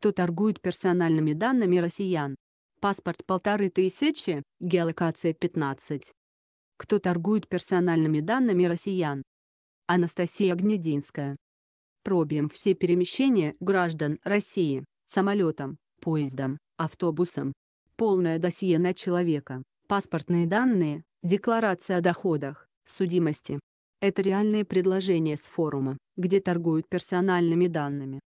кто торгует персональными данными россиян. Паспорт полторы тысячи, геолокация 15. Кто торгует персональными данными россиян? Анастасия Гнединская. Пробим все перемещения граждан России, самолетом, поездом, автобусом. Полное досье на человека, паспортные данные, декларация о доходах, судимости. Это реальные предложения с форума, где торгуют персональными данными.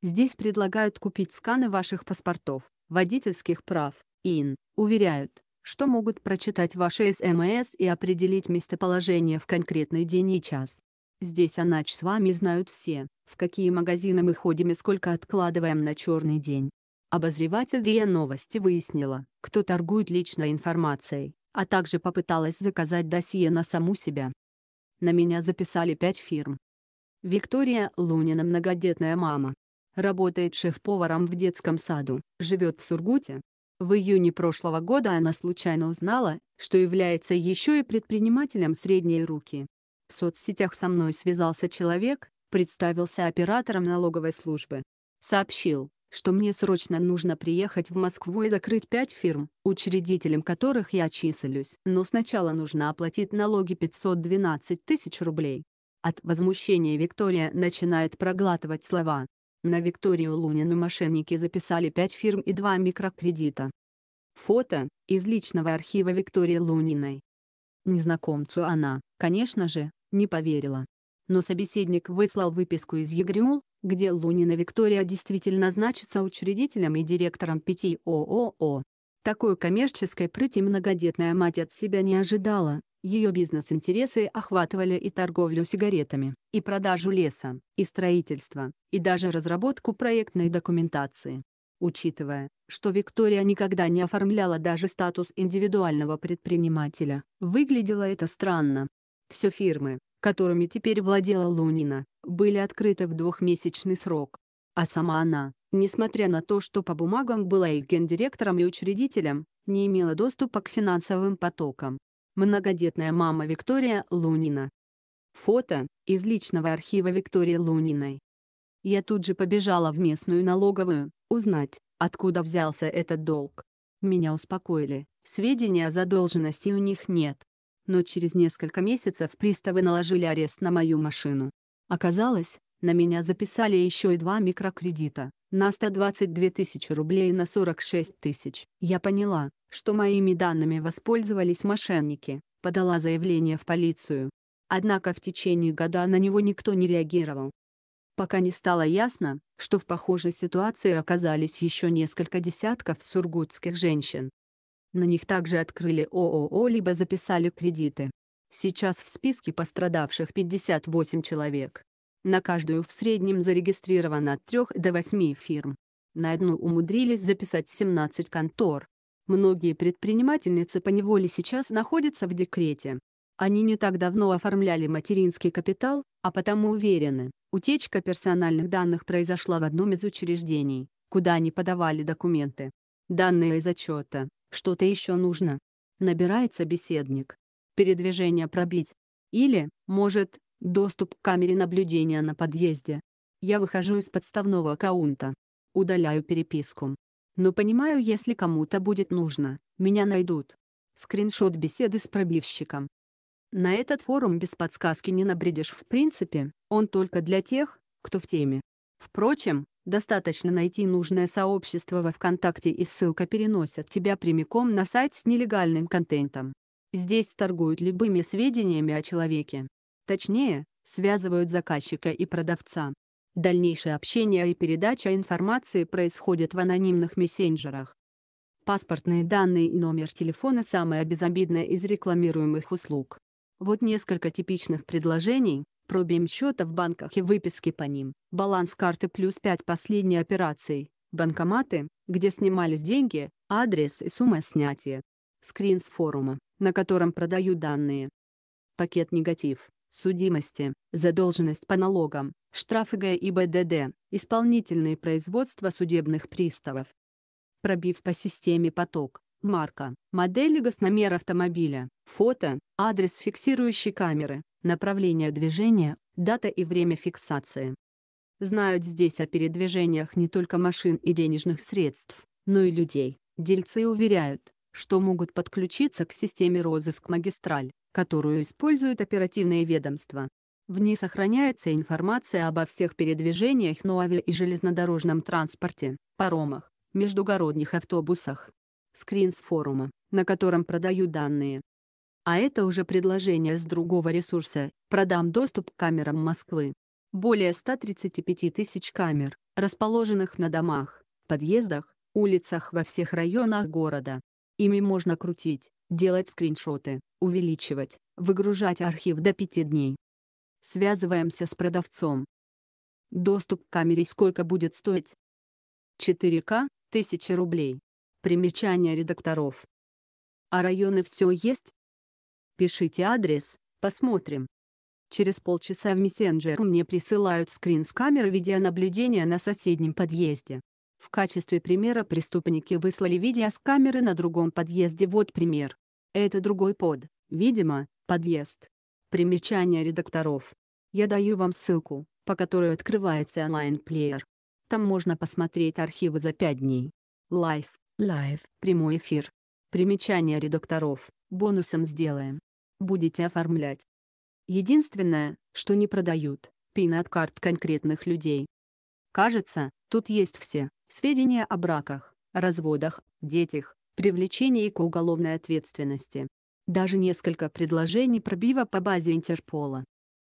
Здесь предлагают купить сканы ваших паспортов, водительских прав, ИН, уверяют, что могут прочитать ваши СМС эм и определить местоположение в конкретный день и час. Здесь о ночь с вами знают все, в какие магазины мы ходим и сколько откладываем на черный день. Обозреватель РИА Новости выяснила, кто торгует личной информацией, а также попыталась заказать досье на саму себя. На меня записали пять фирм. Виктория Лунина многодетная мама, Работает шеф-поваром в детском саду, живет в Сургуте. В июне прошлого года она случайно узнала, что является еще и предпринимателем средней руки. В соцсетях со мной связался человек, представился оператором налоговой службы. Сообщил, что мне срочно нужно приехать в Москву и закрыть пять фирм, учредителем которых я числюсь. Но сначала нужно оплатить налоги 512 тысяч рублей. От возмущения Виктория начинает проглатывать слова. На Викторию Лунину мошенники записали 5 фирм и 2 микрокредита. Фото из личного архива Виктории Луниной. Незнакомцу она, конечно же, не поверила. Но собеседник выслал выписку из ЕГРЮЛ, где Лунина Виктория действительно значится учредителем и директором пяти ООО. Такой коммерческой прыти многодетная мать от себя не ожидала, ее бизнес-интересы охватывали и торговлю сигаретами, и продажу леса, и строительство, и даже разработку проектной документации. Учитывая, что Виктория никогда не оформляла даже статус индивидуального предпринимателя, выглядело это странно. Все фирмы, которыми теперь владела Лунина, были открыты в двухмесячный срок. А сама она, несмотря на то, что по бумагам была их гендиректором и учредителем, не имела доступа к финансовым потокам. Многодетная мама Виктория Лунина. Фото из личного архива Виктории Луниной. Я тут же побежала в местную налоговую, узнать, откуда взялся этот долг. Меня успокоили, сведения о задолженности у них нет. Но через несколько месяцев приставы наложили арест на мою машину. Оказалось, на меня записали еще и два микрокредита, на 122 тысячи рублей и на 46 тысяч. Я поняла, что моими данными воспользовались мошенники, подала заявление в полицию. Однако в течение года на него никто не реагировал. Пока не стало ясно, что в похожей ситуации оказались еще несколько десятков сургутских женщин. На них также открыли ООО либо записали кредиты. Сейчас в списке пострадавших 58 человек. На каждую в среднем зарегистрировано от 3 до 8 фирм. На одну умудрились записать 17 контор. Многие предпринимательницы по поневоле сейчас находятся в декрете. Они не так давно оформляли материнский капитал, а потому уверены, утечка персональных данных произошла в одном из учреждений, куда они подавали документы. Данные из отчета, что-то еще нужно. Набирается беседник. Передвижение пробить. Или, может, Доступ к камере наблюдения на подъезде. Я выхожу из подставного аккаунта. Удаляю переписку. Но понимаю, если кому-то будет нужно, меня найдут. Скриншот беседы с пробивщиком. На этот форум без подсказки не набредешь. в принципе, он только для тех, кто в теме. Впрочем, достаточно найти нужное сообщество во ВКонтакте и ссылка переносит тебя прямиком на сайт с нелегальным контентом. Здесь торгуют любыми сведениями о человеке. Точнее, связывают заказчика и продавца. Дальнейшее общение и передача информации происходит в анонимных мессенджерах. Паспортные данные и номер телефона – самое безобидное из рекламируемых услуг. Вот несколько типичных предложений, пробим счета в банках и выписки по ним, баланс карты плюс 5 последней операций, банкоматы, где снимались деньги, адрес и сумма снятия, скрин с форума, на котором продаю данные, пакет негатив, судимости, задолженность по налогам, штрафы г.и.б.д.д., исполнительные производства судебных приставов. Пробив по системе поток, марка, модель и госномер автомобиля, фото, адрес фиксирующей камеры, направление движения, дата и время фиксации. Знают здесь о передвижениях не только машин и денежных средств, но и людей. Дельцы уверяют, что могут подключиться к системе розыск магистраль которую используют оперативные ведомства. В ней сохраняется информация обо всех передвижениях на авиа- и железнодорожном транспорте, паромах, междугородних автобусах. Скрин с форума, на котором продаю данные. А это уже предложение с другого ресурса «Продам доступ к камерам Москвы». Более 135 тысяч камер, расположенных на домах, подъездах, улицах во всех районах города. Ими можно крутить, делать скриншоты, увеличивать, выгружать архив до 5 дней. Связываемся с продавцом. Доступ к камере сколько будет стоить? 4К, 1000 рублей. Примечание редакторов. А районы все есть? Пишите адрес, посмотрим. Через полчаса в мессенджер мне присылают скрин с камеры видеонаблюдения на соседнем подъезде. В качестве примера преступники выслали видео с камеры на другом подъезде. Вот пример. Это другой под, видимо, подъезд. Примечание редакторов. Я даю вам ссылку, по которой открывается онлайн-плеер. Там можно посмотреть архивы за 5 дней. Лайв. Лайв. Прямой эфир. Примечание редакторов. Бонусом сделаем. Будете оформлять. Единственное, что не продают, пин от карт конкретных людей. Кажется, тут есть все сведения о браках, разводах, детях, привлечении к уголовной ответственности. Даже несколько предложений пробива по базе Интерпола.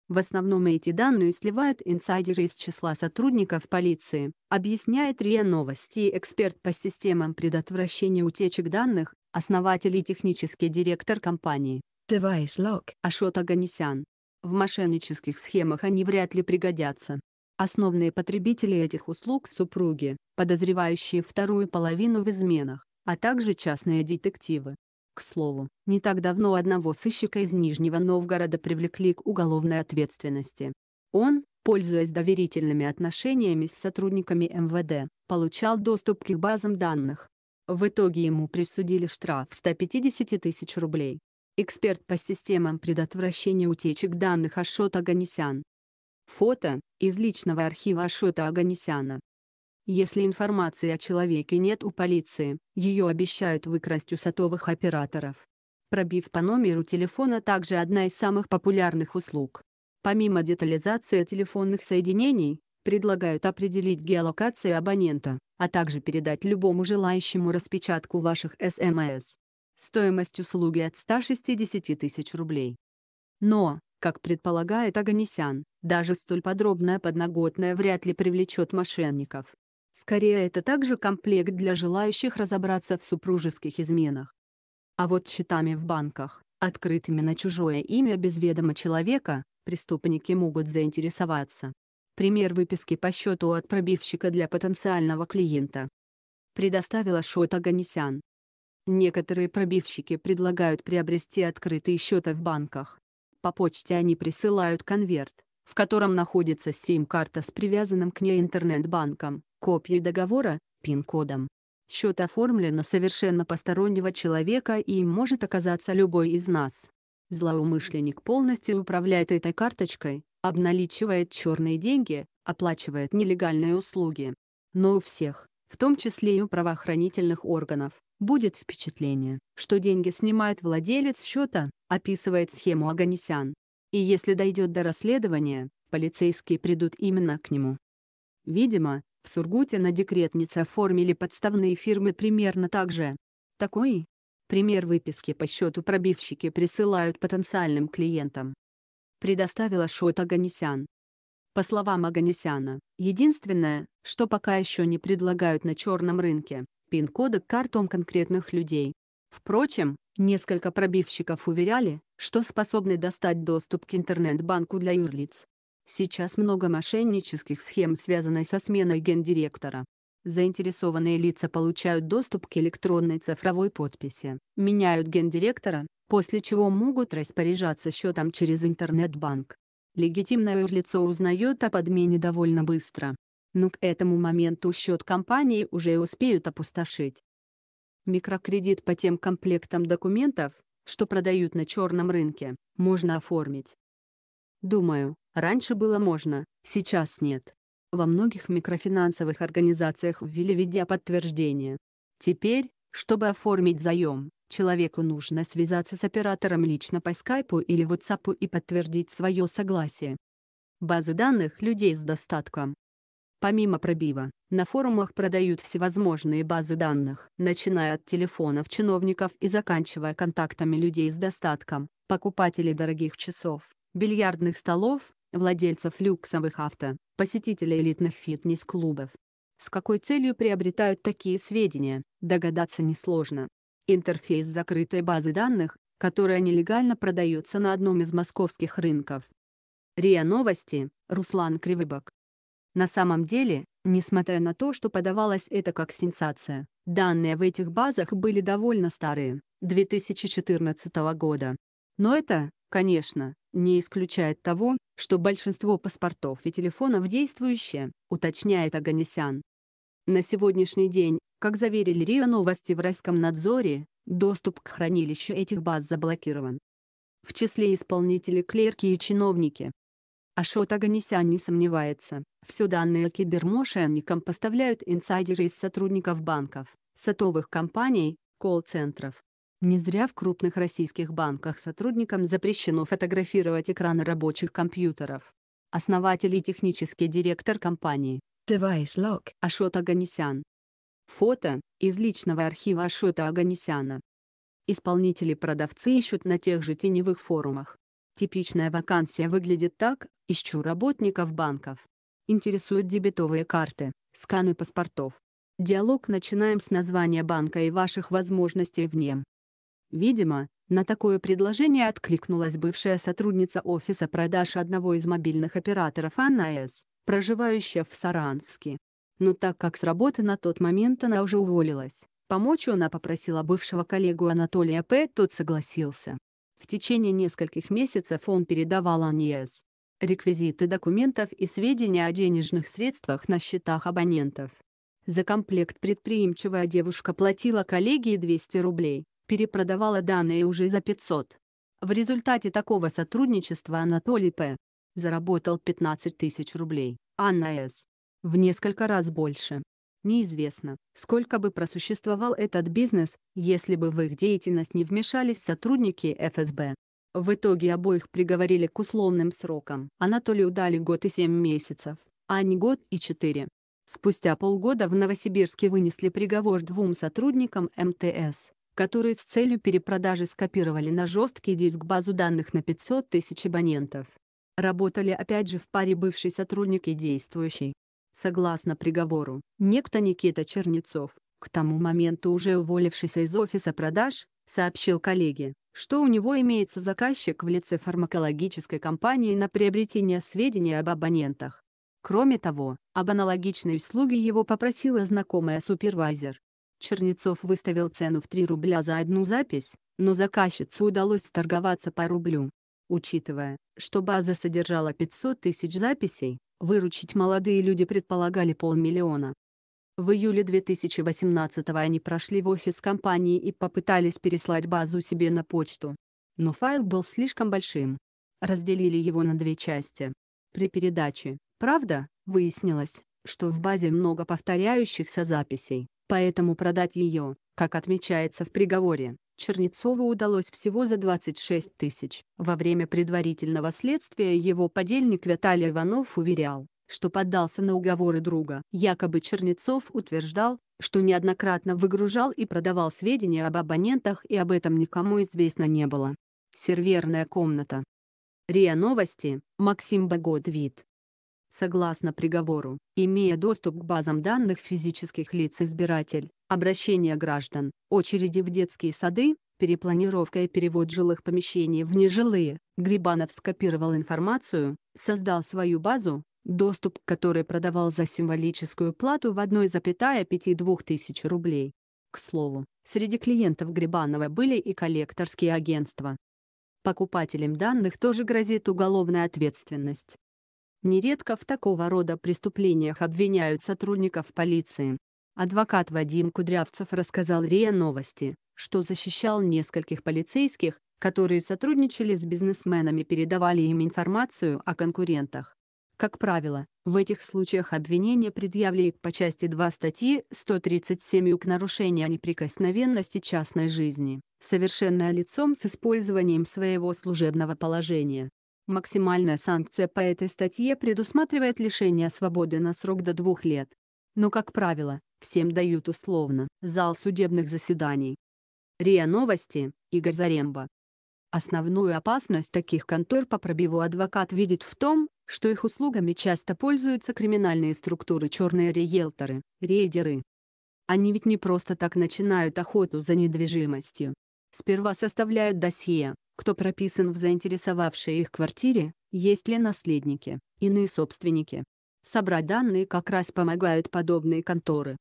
В основном эти данные сливают инсайдеры из числа сотрудников полиции, объясняет РИА Новости эксперт по системам предотвращения утечек данных, основатель и технический директор компании Device Lock Ашот Аганисян. В мошеннических схемах они вряд ли пригодятся. Основные потребители этих услуг – супруги, подозревающие вторую половину в изменах а также частные детективы. К слову, не так давно одного сыщика из Нижнего Новгорода привлекли к уголовной ответственности. Он, пользуясь доверительными отношениями с сотрудниками МВД, получал доступ к их базам данных. В итоге ему присудили штраф в 150 тысяч рублей. Эксперт по системам предотвращения утечек данных Ашот Аганисян. Фото из личного архива Ашота Аганисяна. Если информации о человеке нет у полиции, ее обещают выкрасть у сотовых операторов. Пробив по номеру телефона также одна из самых популярных услуг. Помимо детализации телефонных соединений, предлагают определить геолокацию абонента, а также передать любому желающему распечатку ваших СМС. Стоимость услуги от 160 тысяч рублей. Но, как предполагает Аганесян, даже столь подробная подноготная вряд ли привлечет мошенников. Скорее, это также комплект для желающих разобраться в супружеских изменах. А вот счетами в банках, открытыми на чужое имя без ведома человека, преступники могут заинтересоваться. Пример выписки по счету от пробивщика для потенциального клиента. Предоставила Шот Аганисян. Некоторые пробивщики предлагают приобрести открытые счета в банках. По почте они присылают конверт, в котором находится сим-карта с привязанным к ней интернет-банком копии договора, пин-кодом. Счет оформлен на совершенно постороннего человека и им может оказаться любой из нас. Злоумышленник полностью управляет этой карточкой, обналичивает черные деньги, оплачивает нелегальные услуги. Но у всех, в том числе и у правоохранительных органов, будет впечатление, что деньги снимает владелец счета, описывает схему Аганисян. И если дойдет до расследования, полицейские придут именно к нему. Видимо, в Сургуте на декретниц оформили подставные фирмы примерно так же. Такой пример выписки по счету пробивщики присылают потенциальным клиентам. Предоставила Шот Аганесян. По словам Аганесяна, единственное, что пока еще не предлагают на черном рынке, пин-коды к картам конкретных людей. Впрочем, несколько пробивщиков уверяли, что способны достать доступ к интернет-банку для юрлиц, Сейчас много мошеннических схем связано со сменой гендиректора. Заинтересованные лица получают доступ к электронной цифровой подписи, меняют гендиректора, после чего могут распоряжаться счетом через интернет-банк. Легитимное лицо узнает о подмене довольно быстро. Но к этому моменту счет компании уже успеют опустошить. Микрокредит по тем комплектам документов, что продают на черном рынке, можно оформить. Думаю, Раньше было можно, сейчас нет. Во многих микрофинансовых организациях ввели в виде Теперь, чтобы оформить заем, человеку нужно связаться с оператором лично по скайпу или WhatsApp и подтвердить свое согласие. Базы данных людей с достатком. Помимо пробива, на форумах продают всевозможные базы данных, начиная от телефонов чиновников и заканчивая контактами людей с достатком, покупателей дорогих часов, бильярдных столов, владельцев люксовых авто, посетителей элитных фитнес-клубов. С какой целью приобретают такие сведения, догадаться несложно. Интерфейс закрытой базы данных, которая нелегально продается на одном из московских рынков. РИА Новости, Руслан Кривыбок. На самом деле, несмотря на то, что подавалось это как сенсация, данные в этих базах были довольно старые, 2014 года. Но это, Конечно, не исключает того, что большинство паспортов и телефонов действующие, уточняет Аганесян. На сегодняшний день, как заверили РИА Новости в надзоре, доступ к хранилищу этих баз заблокирован. В числе исполнителей клерки и чиновники. Ашот Аганесян не сомневается, все данные кибермошенникам поставляют инсайдеры из сотрудников банков, сотовых компаний, колл-центров, не зря в крупных российских банках сотрудникам запрещено фотографировать экраны рабочих компьютеров. Основатель и технический директор компании Device Lock Ашот Аганисян. Фото из личного архива Ашота Аганисяна. Исполнители-продавцы ищут на тех же теневых форумах. Типичная вакансия выглядит так «Ищу работников банков». Интересуют дебетовые карты, сканы паспортов. Диалог начинаем с названия банка и ваших возможностей в нем. Видимо, на такое предложение откликнулась бывшая сотрудница офиса продаж одного из мобильных операторов Анна проживающая в Саранске. Но так как с работы на тот момент она уже уволилась, помочь она попросила бывшего коллегу Анатолия П. Тот согласился. В течение нескольких месяцев он передавал Анне реквизиты документов и сведения о денежных средствах на счетах абонентов. За комплект предприимчивая девушка платила коллеге 200 рублей, перепродавала данные уже за 500. В результате такого сотрудничества Анатолий П. заработал 15 тысяч рублей, Анна С. в несколько раз больше. Неизвестно, сколько бы просуществовал этот бизнес, если бы в их деятельность не вмешались сотрудники ФСБ. В итоге обоих приговорили к условным срокам. Анатолию дали год и 7 месяцев, а не год и 4. Спустя полгода в Новосибирске вынесли приговор двум сотрудникам МТС которые с целью перепродажи скопировали на жесткий диск базу данных на 500 тысяч абонентов. Работали опять же в паре бывший сотрудник и действующий. Согласно приговору, некто Никита Чернецов, к тому моменту уже уволившийся из офиса продаж, сообщил коллеге, что у него имеется заказчик в лице фармакологической компании на приобретение сведений об абонентах. Кроме того, об аналогичной услуге его попросила знакомая супервайзер, Чернецов выставил цену в 3 рубля за одну запись, но заказчицу удалось сторговаться по рублю. Учитывая, что база содержала 500 тысяч записей, выручить молодые люди предполагали полмиллиона. В июле 2018 они прошли в офис компании и попытались переслать базу себе на почту. Но файл был слишком большим. Разделили его на две части. При передаче, правда, выяснилось, что в базе много повторяющихся записей поэтому продать ее, как отмечается в приговоре, Чернецову удалось всего за 26 тысяч. Во время предварительного следствия его подельник Виталий Иванов уверял, что поддался на уговоры друга. Якобы Чернецов утверждал, что неоднократно выгружал и продавал сведения об абонентах и об этом никому известно не было. Серверная комната. РИА Новости, Максим Богот Согласно приговору, имея доступ к базам данных физических лиц избиратель, обращение граждан, очереди в детские сады, перепланировка и перевод жилых помещений в нежилые, Грибанов скопировал информацию, создал свою базу, доступ к которой продавал за символическую плату в 1,52 тысяч рублей. К слову, среди клиентов Грибанова были и коллекторские агентства. Покупателям данных тоже грозит уголовная ответственность. Нередко в такого рода преступлениях обвиняют сотрудников полиции. Адвокат Вадим Кудрявцев рассказал РИА Новости, что защищал нескольких полицейских, которые сотрудничали с бизнесменами передавали им информацию о конкурентах. Как правило, в этих случаях обвинения предъявили по части 2 статьи 137 УК нарушения неприкосновенности частной жизни, совершенное лицом с использованием своего служебного положения. Максимальная санкция по этой статье предусматривает лишение свободы на срок до двух лет. Но, как правило, всем дают условно зал судебных заседаний. РИА Новости, Игорь Заремба. Основную опасность таких контор по пробиву адвокат видит в том, что их услугами часто пользуются криминальные структуры черные риэлторы, рейдеры. Они ведь не просто так начинают охоту за недвижимостью. Сперва составляют досье, кто прописан в заинтересовавшей их квартире, есть ли наследники, иные собственники. Собрать данные как раз помогают подобные конторы.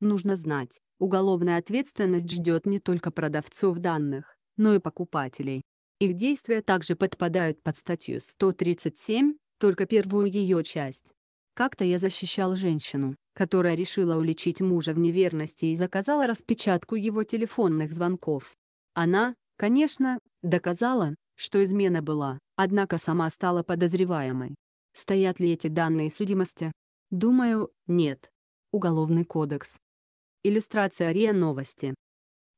Нужно знать, уголовная ответственность ждет не только продавцов данных, но и покупателей. Их действия также подпадают под статью 137, только первую ее часть. Как-то я защищал женщину, которая решила уличить мужа в неверности и заказала распечатку его телефонных звонков. Она, конечно, Доказала, что измена была, однако сама стала подозреваемой. Стоят ли эти данные судимости? Думаю, нет. Уголовный кодекс. Иллюстрация РИА Новости.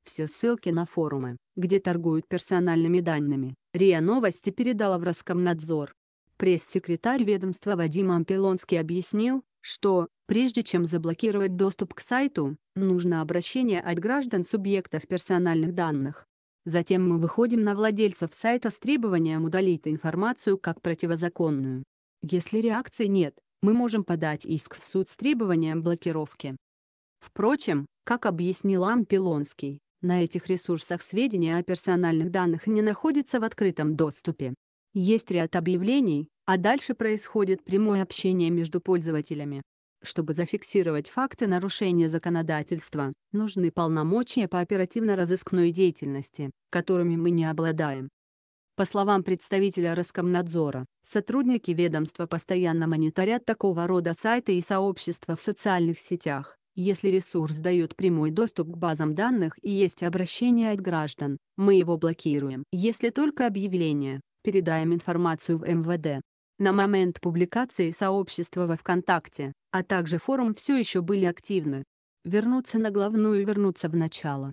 Все ссылки на форумы, где торгуют персональными данными, РИА Новости передала в Роскомнадзор. Пресс-секретарь ведомства Вадим Ампелонский объяснил, что, прежде чем заблокировать доступ к сайту, нужно обращение от граждан субъектов персональных данных. Затем мы выходим на владельцев сайта с требованием удалить информацию как противозаконную. Если реакции нет, мы можем подать иск в суд с требованием блокировки. Впрочем, как объяснил Ампилонский, на этих ресурсах сведения о персональных данных не находятся в открытом доступе. Есть ряд объявлений, а дальше происходит прямое общение между пользователями. Чтобы зафиксировать факты нарушения законодательства, нужны полномочия по оперативно-розыскной деятельности, которыми мы не обладаем. По словам представителя Роскомнадзора, сотрудники ведомства постоянно мониторят такого рода сайты и сообщества в социальных сетях. Если ресурс дает прямой доступ к базам данных и есть обращение от граждан, мы его блокируем. Если только объявление, передаем информацию в МВД. На момент публикации сообщества во ВКонтакте, а также форум все еще были активны. Вернуться на главную и вернуться в начало.